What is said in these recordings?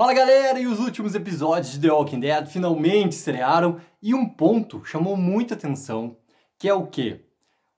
Fala galera, e os últimos episódios de The Walking Dead finalmente estrearam e um ponto chamou muita atenção, que é o que?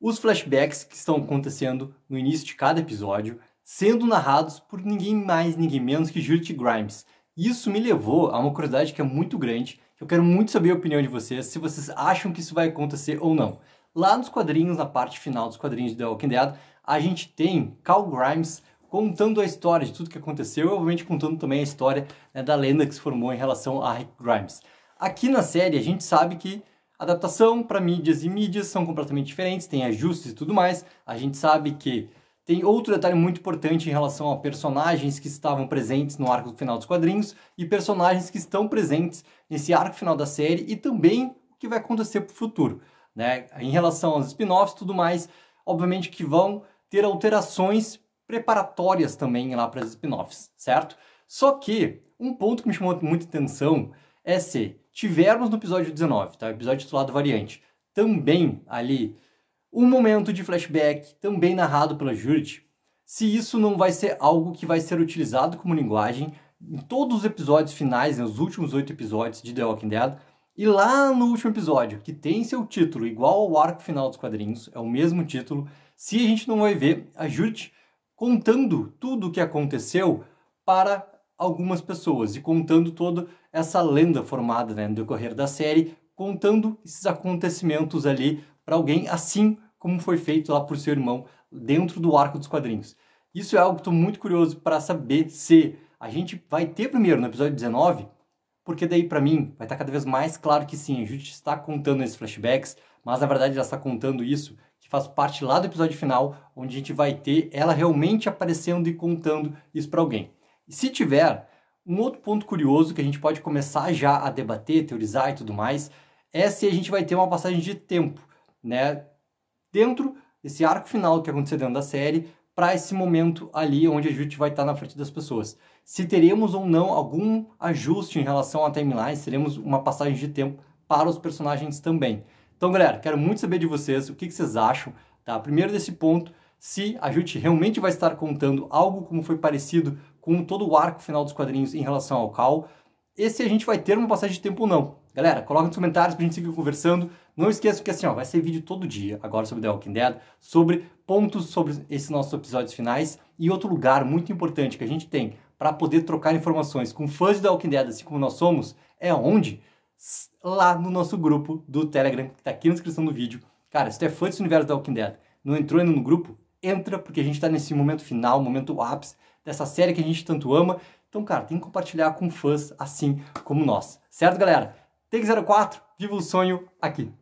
Os flashbacks que estão acontecendo no início de cada episódio, sendo narrados por ninguém mais, ninguém menos que Juliet Grimes. Isso me levou a uma curiosidade que é muito grande, eu quero muito saber a opinião de vocês, se vocês acham que isso vai acontecer ou não. Lá nos quadrinhos, na parte final dos quadrinhos de The Walking Dead, a gente tem Cal Grimes contando a história de tudo que aconteceu e, obviamente, contando também a história né, da lenda que se formou em relação a Rick Grimes. Aqui na série, a gente sabe que adaptação para mídias e mídias são completamente diferentes, tem ajustes e tudo mais. A gente sabe que tem outro detalhe muito importante em relação a personagens que estavam presentes no arco final dos quadrinhos e personagens que estão presentes nesse arco final da série e também o que vai acontecer para o futuro. Né? Em relação aos spin-offs e tudo mais, obviamente que vão ter alterações preparatórias também lá para as spin-offs, certo? Só que um ponto que me chamou muita atenção é se tivermos no episódio 19, tá? O episódio titulado Variante, também ali um momento de flashback, também narrado pela Judith, se isso não vai ser algo que vai ser utilizado como linguagem em todos os episódios finais, nos né, últimos oito episódios de The Walking Dead, e lá no último episódio, que tem seu título igual ao arco final dos quadrinhos, é o mesmo título, se a gente não vai ver a Judith contando tudo o que aconteceu para algumas pessoas e contando toda essa lenda formada né, no decorrer da série, contando esses acontecimentos ali para alguém, assim como foi feito lá por seu irmão dentro do arco dos quadrinhos. Isso é algo que estou muito curioso para saber se a gente vai ter primeiro no episódio 19 porque daí para mim vai estar tá cada vez mais claro que sim, a gente está contando esses flashbacks, mas na verdade ela está contando isso que faz parte lá do episódio final, onde a gente vai ter ela realmente aparecendo e contando isso para alguém. E se tiver, um outro ponto curioso que a gente pode começar já a debater, teorizar e tudo mais, é se a gente vai ter uma passagem de tempo, né? Dentro desse arco final que aconteceu dentro da série, para esse momento ali onde a gente vai estar tá na frente das pessoas. Se teremos ou não algum ajuste em relação à timeline, teremos uma passagem de tempo para os personagens também. Então, galera, quero muito saber de vocês o que, vocês acham, tá? Primeiro desse ponto, se a gente realmente vai estar contando algo como foi parecido com todo o arco final dos quadrinhos em relação ao Cal, e se a gente vai ter uma passagem de tempo ou não. Galera, coloca nos comentários para a gente seguir conversando. Não esqueça que assim, ó, vai ser vídeo todo dia, agora sobre The Walking Dead, sobre pontos sobre esses nossos episódios finais e outro lugar muito importante que a gente tem para poder trocar informações com fãs de The Walking Dead, assim como nós somos, é onde? Lá no nosso grupo do Telegram, que está aqui na descrição do vídeo. Cara, se tu é fã desse universo The Walking Dead, não entrou ainda no grupo? Entra, porque a gente está nesse momento final, momento ápice dessa série que a gente tanto ama. Então, cara, tem que compartilhar com fãs assim como nós. Certo, galera? Take 04, viva o sonho aqui!